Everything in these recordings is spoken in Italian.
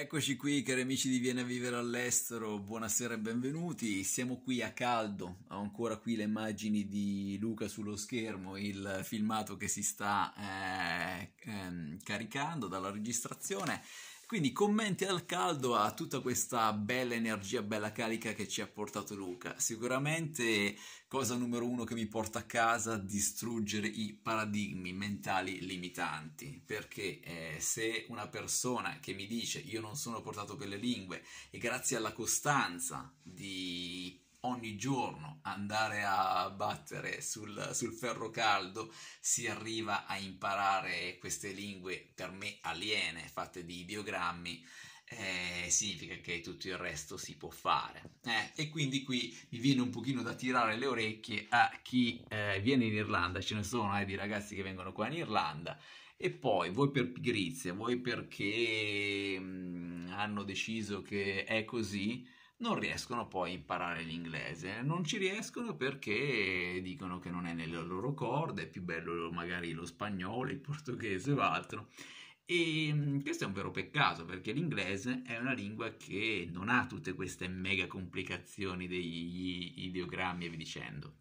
Eccoci qui, cari amici di Viene a Vivere all'estero, buonasera e benvenuti. Siamo qui a caldo, ho ancora qui le immagini di Luca sullo schermo, il filmato che si sta eh, caricando dalla registrazione. Quindi commenti al caldo a tutta questa bella energia, bella carica che ci ha portato Luca. Sicuramente cosa numero uno che mi porta a casa, distruggere i paradigmi mentali limitanti. Perché eh, se una persona che mi dice io non sono portato per le lingue e grazie alla costanza di ogni giorno andare a battere sul, sul ferro caldo si arriva a imparare queste lingue per me aliene, fatte di ideogrammi, eh, significa che tutto il resto si può fare. Eh, e quindi qui mi viene un pochino da tirare le orecchie a chi eh, viene in Irlanda, ce ne sono eh, di ragazzi che vengono qua in Irlanda e poi voi per pigrizia, voi perché mh, mm, hanno deciso che è così, non riescono poi a imparare l'inglese, non ci riescono perché dicono che non è nelle loro corde, è più bello magari lo spagnolo, il portoghese o altro. E mm, questo è un vero peccato perché l'inglese è una lingua che non ha tutte queste mega complicazioni degli ideogrammi e vi dicendo.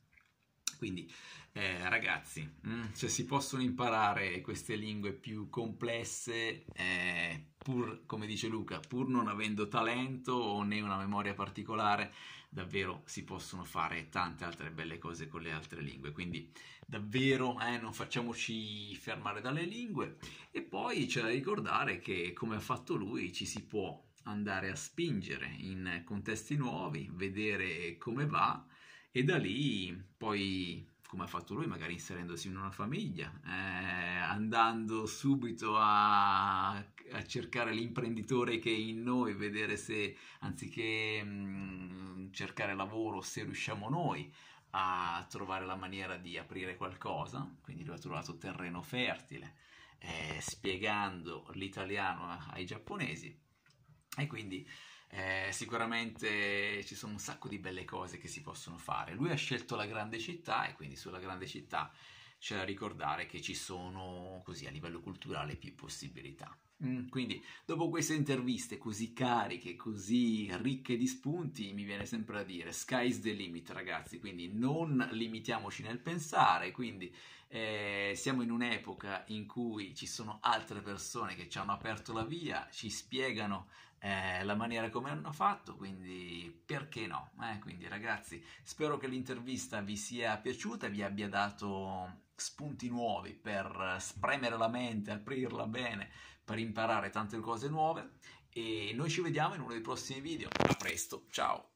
Quindi eh, ragazzi, mm, se si possono imparare queste lingue più complesse, eh, pur come dice Luca, pur non avendo talento o né una memoria particolare, davvero si possono fare tante altre belle cose con le altre lingue. Quindi davvero eh, non facciamoci fermare dalle lingue. E poi c'è da ricordare che come ha fatto lui ci si può andare a spingere in contesti nuovi, vedere come va e da lì poi, come ha fatto lui, magari inserendosi in una famiglia, eh, andando subito a, a, cercare l'imprenditore che è in noi, vedere se anziché mh, mm, cercare lavoro, se riusciamo noi a trovare la maniera di aprire qualcosa, quindi lui ha trovato terreno fertile, eh, spiegando l'italiano ai giapponesi e quindi eh, sicuramente ci sono un sacco di belle cose che si possono fare. Lui ha scelto la grande città e quindi sulla grande città c'è da ricordare che ci sono così a livello culturale più possibilità. Mm, quindi, dopo queste interviste così cariche, così ricche di spunti, mi viene sempre a dire: sky's the limit, ragazzi. Quindi, non limitiamoci nel pensare. Quindi, eh, siamo in un'epoca in cui ci sono altre persone che ci hanno aperto la via, ci spiegano eh, la maniera come hanno fatto, quindi perché no? Eh, quindi ragazzi, spero che l'intervista vi sia piaciuta, vi abbia dato spunti nuovi per spremere la mente, aprirla bene per imparare tante cose nuove e noi ci vediamo in uno dei prossimi video. A presto, ciao!